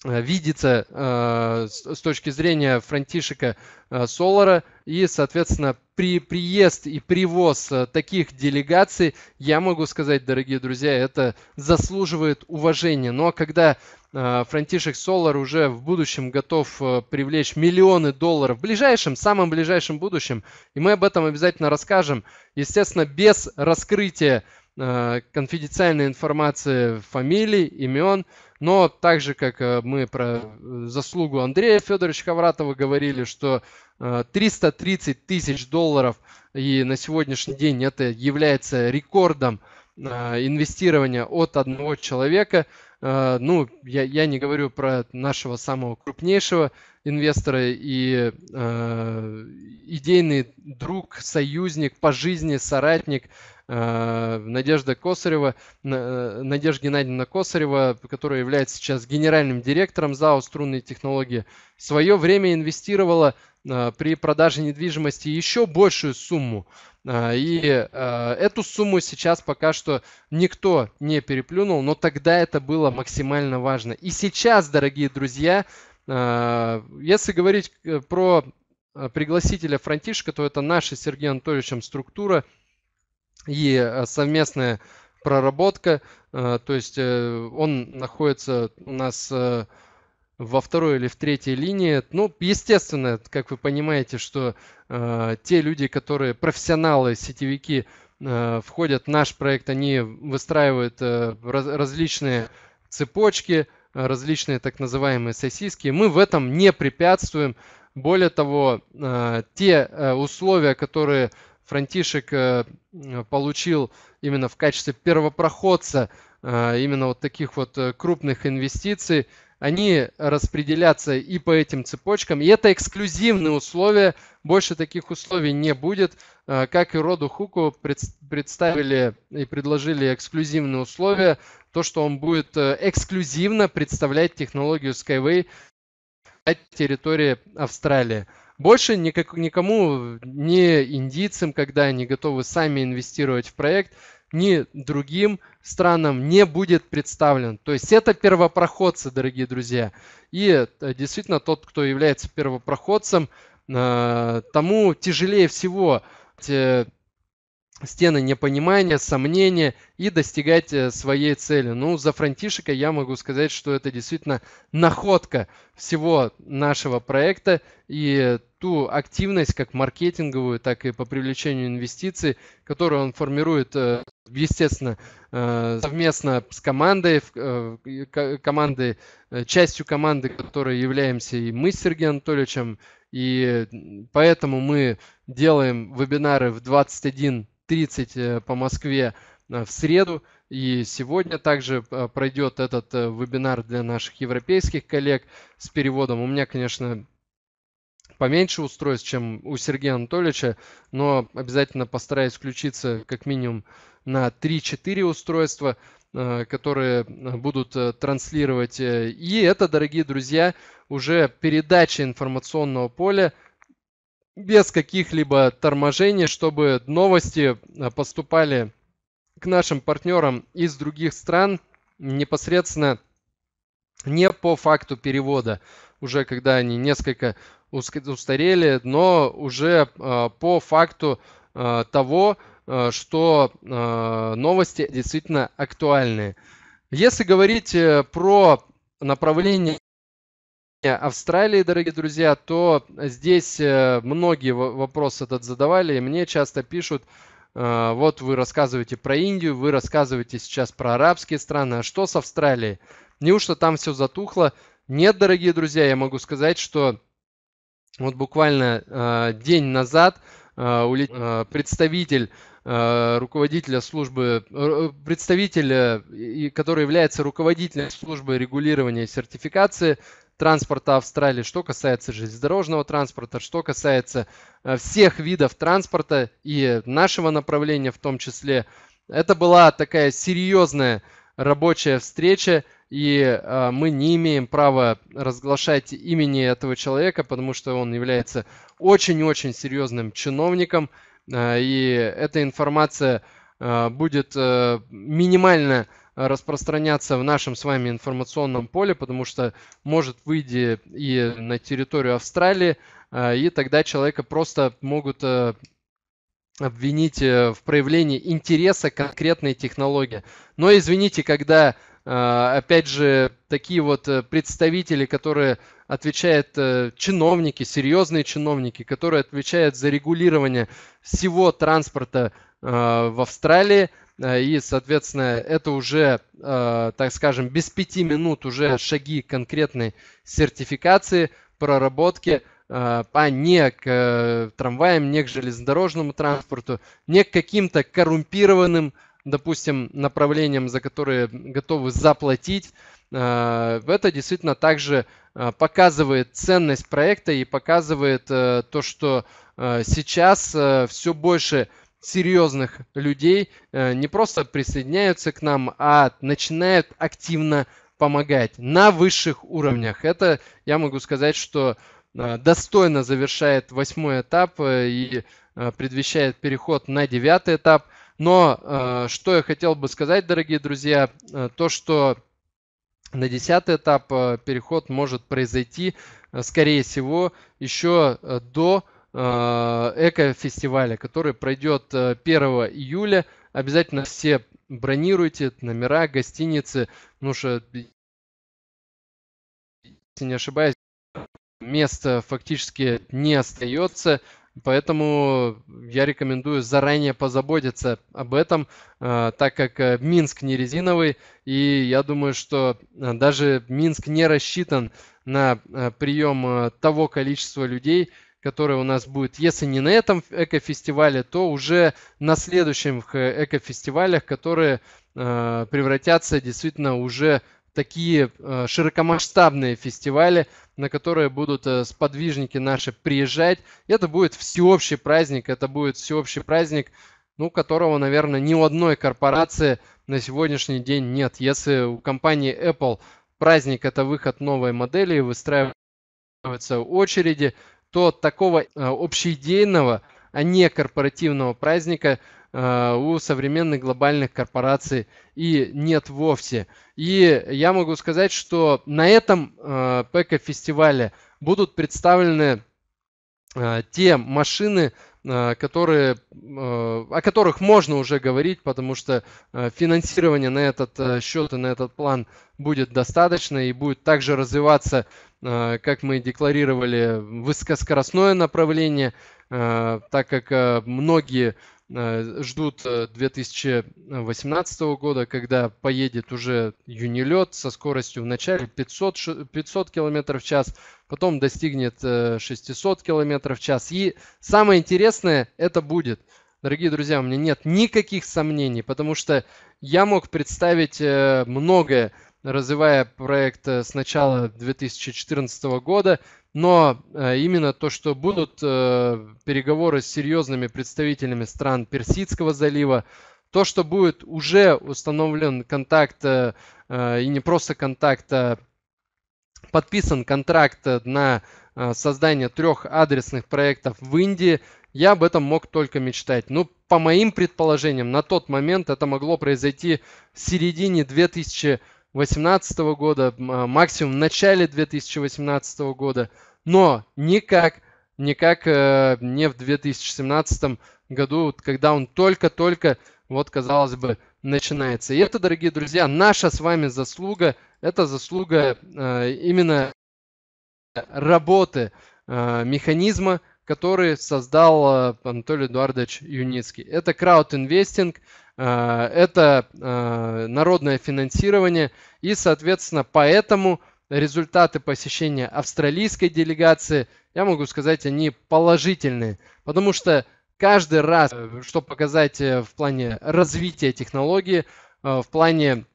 Э, видится э, с, точки зрения Франтишика э, Солара. И, соответственно, при приезд и привоз э, таких делегаций, я могу сказать, дорогие друзья, это заслуживает уважения. Но когда Франтишек Солар уже в будущем готов привлечь миллионы долларов, в ближайшем, самом ближайшем будущем, и мы об этом обязательно расскажем, естественно, без раскрытия Э, конфиденциальной информации фамилий, имен, но также как э, мы про э, заслугу Андрея Федоровича Ховратова говорили, что 330 тысяч долларов и на сегодняшний день это является рекордом инвестирования от одного человека. Ну, я, я не говорю про нашего самого крупнейшего инвестора и э, идейный друг, союзник по жизни, соратник – Э, Надежда Косарева, э, Надежда Геннадьевна Косарева, которая является сейчас генеральным директором ЗАО «Струнные технологии», свое время инвестировала э, при продаже недвижимости еще большую сумму. И эту сумму сейчас пока что никто не переплюнул, но тогда это было максимально важно. И сейчас, дорогие друзья, если говорить про пригласителя Франтишка, то это наша Сергей Сергеем Анатольевичем структура – и э, совместная проработка. Э, то есть э, он находится у нас во второй или в третьей линии. Ну, естественно, как вы понимаете, что те люди, которые профессионалы, сетевики, входят в наш проект, они выстраивают различные цепочки, различные так называемые сосиски. Мы в этом не препятствуем. Более того, те условия, которые Франтишек э, э, получил именно в качестве первопроходца э, именно вот таких вот крупных инвестиций, они распределятся и по этим цепочкам. И это эксклюзивные условия. Больше таких условий не будет. Как и Роду Хуку представили и предложили эксклюзивные условия, то, что он будет эксклюзивно представлять технологию Skyway на территории Австралии. Больше никак, никому, ни индийцам, когда они готовы сами инвестировать в проект, ни другим странам не будет представлен. То есть это первопроходцы, дорогие друзья. И э, действительно тот, кто является первопроходцем, э, тому тяжелее всего стены непонимания, сомнения и достигать э, своей цели. Ну, за Франтишика я могу сказать, что это действительно находка всего нашего проекта и ту активность, как маркетинговую, так и по привлечению инвестиций, которую он формирует, э, естественно, э, совместно с командой, командой, частью команды, которой являемся и мы с Сергеем Анатольевичем, и поэтому мы делаем вебинары в 21 30 э, по Москве э, в среду. И сегодня также э, пройдет этот вебинар для наших европейских коллег с переводом. У меня, конечно, поменьше устройств, чем у Сергея Анатольевича, но обязательно постараюсь включиться как минимум на 3-4 устройства, которые будут транслировать. И это, дорогие друзья, уже передача информационного поля – без каких-либо торможений, чтобы новости э, поступали к нашим партнерам из других стран непосредственно не по факту перевода, уже когда они несколько устарели, но уже э, по факту э, того, что новости действительно актуальны. Если говорить про направление Э, Австралии, дорогие друзья, то здесь э, многие вопрос этот задавали, и мне часто пишут, э, вот вы рассказываете про Индию, вы рассказываете сейчас про арабские страны, а что с Австралией? Неужто там все затухло? Нет, дорогие друзья, я могу сказать, что вот буквально день назад представитель руководителя службы, представителя, который является руководителем службы регулирования и сертификации транспорта Австралии, что касается железнодорожного транспорта, что касается э, всех видов транспорта и нашего направления в том числе. Это была такая серьезная рабочая встреча, и э, мы не имеем права разглашать имени этого человека, потому что он является очень-очень серьезным чиновником, э, и эта информация будет минимально распространяться в нашем с вами информационном поле, потому что может выйти и на территорию Австралии, э, и тогда человека просто могут э, обвинить э, в проявлении интереса к конкретной технологии. Но извините, когда, опять же, такие вот представители, которые отвечают чиновники, серьезные чиновники, которые отвечают за регулирование всего транспорта в Австралии – Э, и, соответственно, это уже, э, так скажем, без пяти минут уже шаги конкретной сертификации, проработки, э, а не к трамваям, не к железнодорожному транспорту, не к каким-то коррумпированным, допустим, направлениям, за которые готовы заплатить. Это действительно также показывает ценность проекта и показывает то, что сейчас все больше серьезных людей э, не просто присоединяются к нам, а начинают активно помогать на высших уровнях. Это, я могу сказать, что э, достойно завершает восьмой этап э, и предвещает переход на девятый этап. Но что я хотел бы сказать, дорогие друзья, то, что на десятый этап переход может произойти, скорее всего, еще до Э, эко-фестиваля, который пройдет 1 э, июля. Обязательно все бронируйте номера, гостиницы. Ну что, э, если не ошибаюсь, места фактически не остается. Поэтому я рекомендую заранее позаботиться об этом, так как Минск не резиновый, и я думаю, что даже Минск не рассчитан на прием того количества людей, которая у нас будет, если не на этом экофестивале, то уже на следующих э, экофестивалях, которые э, превратятся действительно уже в такие э, широкомасштабные фестивали, на которые будут э, сподвижники наши приезжать. Это будет всеобщий праздник, это будет всеобщий праздник, ну, которого, наверное, ни у одной корпорации на сегодняшний день нет. Если у компании Apple праздник – это выход новой модели, выстраиваются очереди – то от такого э, общеидейного, а не корпоративного праздника э, у современных глобальных корпораций и нет вовсе. И я могу сказать, что на этом э, ПЭКО-фестивале будут представлены те машины, Э, которые, э, о которых можно уже говорить, потому что э, финансирование на этот счет и на этот план будет достаточно и будет также развиваться, как мы декларировали, высокоскоростное направление, так как многие Э, ждут 2018 э, года, когда поедет уже юнилет со скоростью в начале 500, 500 км в час, потом достигнет 600 э, км в час. И самое интересное это будет. Дорогие друзья, у меня нет никаких сомнений, потому что я мог представить многое, развивая проект с начала 2014 года, но э, именно то, что будут э, переговоры с серьезными представителями стран Персидского залива, то, что будет уже установлен контакт, э, и не просто контакт, а подписан контракт на создание трех адресных проектов в Индии, я об этом мог только мечтать. Ну, по моим предположениям, на тот момент это могло произойти в середине 2000 2018 года, а, максимум в начале 2018 года, но никак, никак э, не в 2017 году, когда он только-только, вот казалось бы, начинается. И это, дорогие друзья, наша с вами заслуга, это заслуга э, именно работы э, механизма, который создал э, Анатолий Эдуардович Юницкий. Это крауд-инвестинг, э, это э, народное финансирование и, соответственно, поэтому результаты посещения австралийской делегации, я могу сказать, они положительные, потому что каждый раз, что показать в плане развития технологии, в плане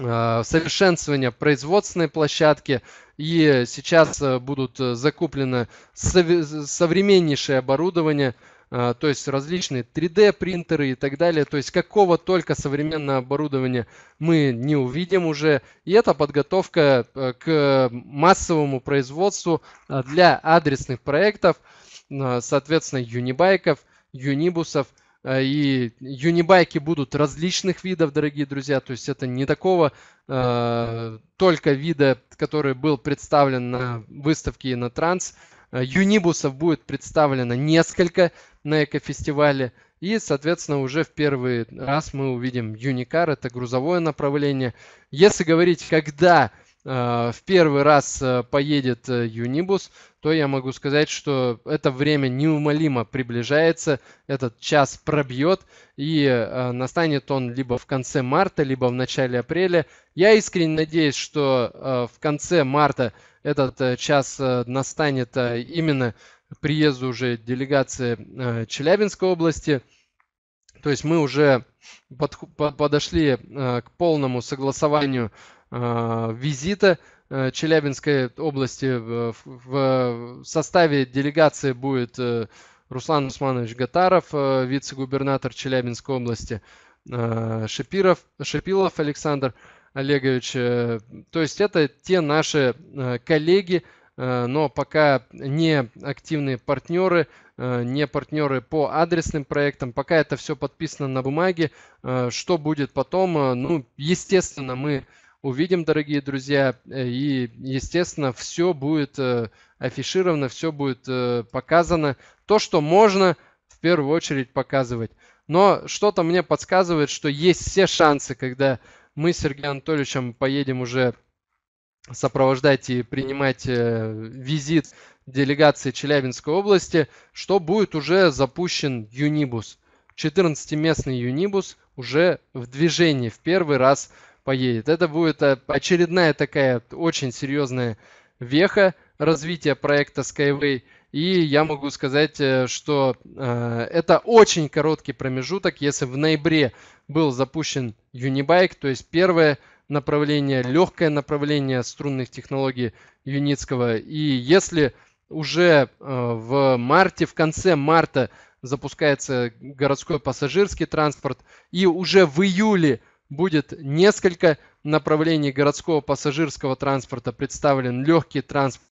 Э, совершенствования производственной площадки. И сейчас э, будут э, закуплены современнейшее оборудование, то есть различные 3D принтеры и так далее. То есть какого только современного оборудования мы не увидим уже. И это подготовка к массовому производству для адресных проектов, соответственно, юнибайков, юнибусов – Э, и юнибайки будут различных видов, дорогие друзья, то есть это не такого э, только вида, который был представлен на выставке на транс. Э, юнибусов будет представлено несколько на экофестивале. И, соответственно, уже в первый раз мы увидим Юникар, это грузовое направление. Если говорить, когда Э, в первый раз э, поедет э, Юнибус, то я могу сказать, что это время неумолимо приближается, этот час пробьет, и настанет он либо в конце марта, либо в начале апреля. Я искренне надеюсь, что в конце марта этот час настанет именно приезду уже делегации Челябинской области. То есть мы уже подошли к полному согласованию а, визита э, Челябинской области. В составе делегации будет э, Руслан Усманович Гатаров, э, вице-губернатор Челябинской области, Шапиров, Шапилов Александр Олегович. То есть это те наши коллеги, но пока не активные партнеры, не партнеры по адресным проектам. Пока это все подписано на бумаге. Что будет потом? Ну, естественно, мы увидим, дорогие друзья. Э, и, естественно, все будет э, афишировано, все будет э, показано. То, что можно в первую очередь показывать. Но что-то мне подсказывает, что есть все шансы, когда мы с Сергеем Анатольевичем поедем уже сопровождать и принимать визит делегации Челябинской области, что будет уже запущен Юнибус. 14-местный Юнибус уже в движении в первый раз поедет. Это будет э, очередная такая очень серьезная веха развития проекта Skyway. И я могу сказать, э, что э, это очень короткий промежуток. Если в ноябре был запущен Unibike, то есть первое направление, легкое направление струнных технологий Юницкого. И если уже в марте, в конце марта запускается городской пассажирский транспорт, и уже в июле будет несколько направлений городского пассажирского транспорта, представлен легкий транспорт,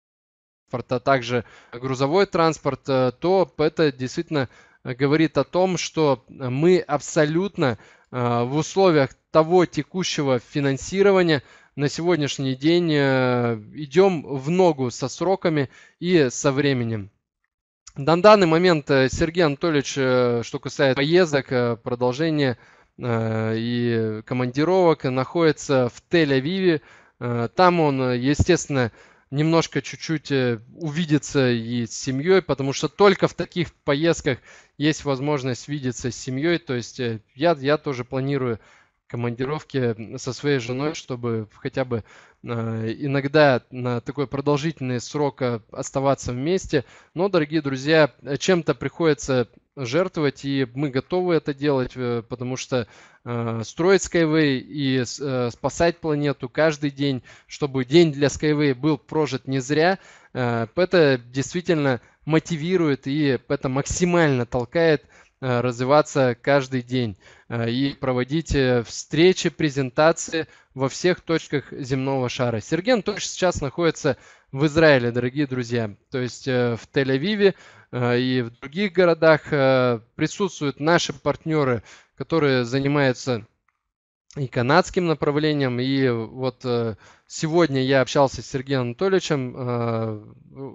а также грузовой транспорт, э, то это действительно э, говорит о том, что мы абсолютно э, в условиях того текущего финансирования на сегодняшний день идем в ногу со сроками и со временем. На данный момент Сергей Анатольевич, что касается поездок, продолжение Э, и командировок находится в Тель-Авиве. Э, там он, э, естественно, немножко чуть-чуть увидится и с семьей, потому что только в таких поездках есть возможность видеться с семьей. То есть я, я тоже планирую командировки со своей женой, чтобы хотя бы иногда на такой продолжительный срок оставаться вместе. Но, дорогие друзья, чем-то приходится жертвовать, и мы готовы это делать, э, потому что э, строить Skyway и э, спасать планету каждый день, чтобы день для Skyway был прожит не зря, э, это действительно мотивирует и это максимально толкает э, Э, развиваться каждый день э, и проводить э, встречи, презентации во всех точках земного шара. Сергей тоже сейчас находится в Израиле, дорогие друзья, то есть в Тель-Авиве и в других городах присутствуют наши партнеры, которые занимаются и канадским направлением. И вот сегодня я общался с Сергеем Анатольевичем.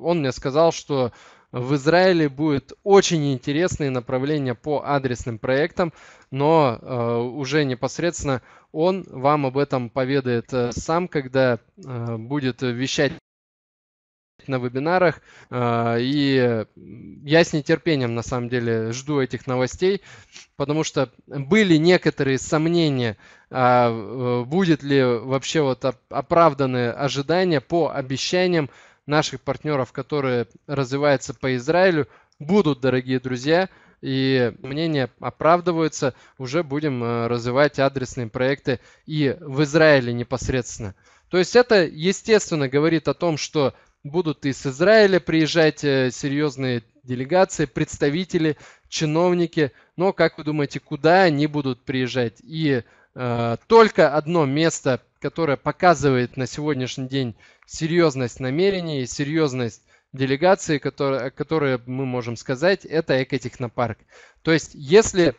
Он мне сказал, что в Израиле будет очень интересные направления по адресным проектам, но э, уже непосредственно он вам об этом поведает э, сам, когда э, будет вещать на вебинарах. Э, и я с нетерпением, на самом деле, жду этих новостей, потому что были некоторые сомнения, а, э, будет ли вообще вот оправданы ожидания по обещаниям, наших партнеров, которые развиваются по Израилю, будут, дорогие друзья, и мнения оправдываются. Уже будем э, развивать адресные проекты и в Израиле непосредственно. То есть это, естественно, говорит о том, что будут из Израиля приезжать э, серьезные делегации, представители, чиновники. Но как вы думаете, куда они будут приезжать? И Э, только одно место, которое показывает на сегодняшний день серьезность намерений, серьезность делегации, которые, которые мы можем сказать, это экотехнопарк. То есть, если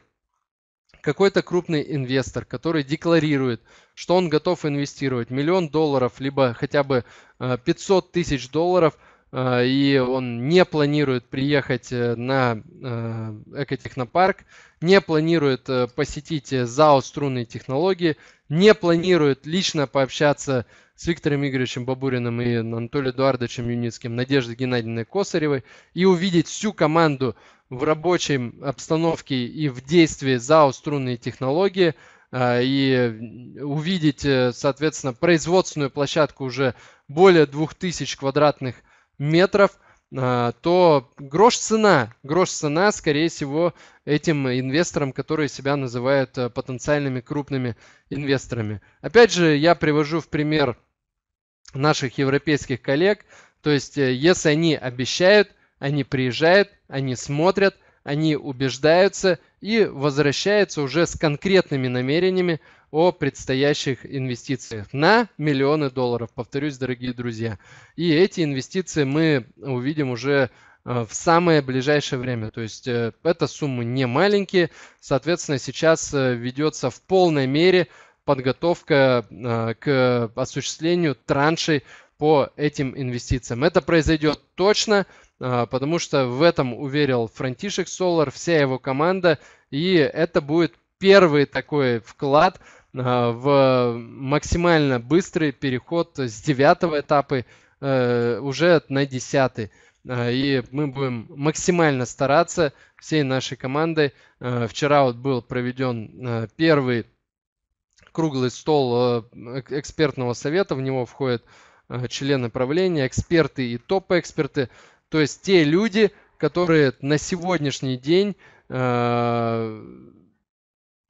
какой-то крупный инвестор, который декларирует, что он готов инвестировать миллион долларов, либо хотя бы 500 э, тысяч долларов – а, и он не планирует приехать э, на э, экотехнопарк, не планирует э, посетить ЗАО «Струнные технологии», не планирует лично пообщаться с Виктором Игоревичем Бабуриным и Анатолием Эдуардовичем Юницким, Надеждой Геннадьевной Косаревой и увидеть всю команду в рабочей обстановке и в действии ЗАО «Струнные технологии», а, и увидеть, соответственно, производственную площадку уже более 2000 квадратных метров метров, а, то грош цена, грош цена, скорее всего, этим инвесторам, которые себя называют э, потенциальными крупными инвесторами. Опять же, я привожу в пример наших европейских коллег. То есть, э, если они обещают, они приезжают, они смотрят, они убеждаются и возвращаются уже с конкретными намерениями о предстоящих инвестициях на миллионы долларов. Повторюсь, дорогие друзья. И эти инвестиции мы увидим уже э, в самое ближайшее время. То есть э, это суммы не маленькие. Соответственно, сейчас э, ведется в полной мере подготовка к осуществлению траншей по этим инвестициям. Это произойдет точно, потому что в этом уверил Франтишек Солар, вся его команда, и это будет первый такой вклад э, в максимально быстрый переход с девятого этапа э, уже на десятый. Э, и мы будем максимально стараться всей нашей командой. Вчера вот был проведен первый круглый стол экспертного совета. В него входят члены правления, эксперты и топ-эксперты. То есть те люди, которые на сегодняшний день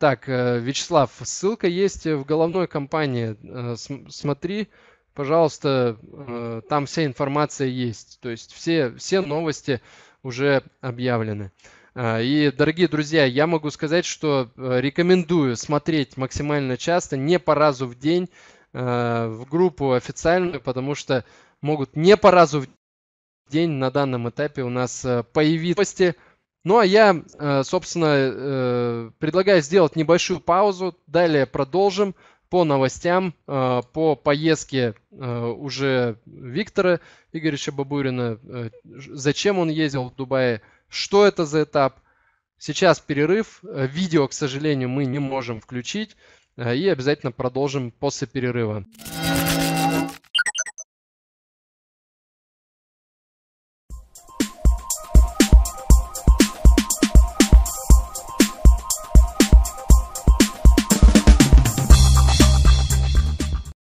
так, э, Вячеслав, ссылка есть в головной компании. Э, смотри, пожалуйста, э, там вся информация есть. То есть все, все новости уже объявлены. И, дорогие друзья, я могу сказать, что рекомендую смотреть максимально часто, не по разу в день, в группу официальную, потому что могут не по разу в день на данном этапе у нас появиться ну а я, э, собственно, э, предлагаю сделать небольшую паузу, далее продолжим по новостям, э, по поездке уже Виктора Игоревича Бабурина, зачем он ездил в Дубае, что это за этап. Сейчас перерыв, видео, к сожалению, мы не можем включить и обязательно продолжим после перерыва.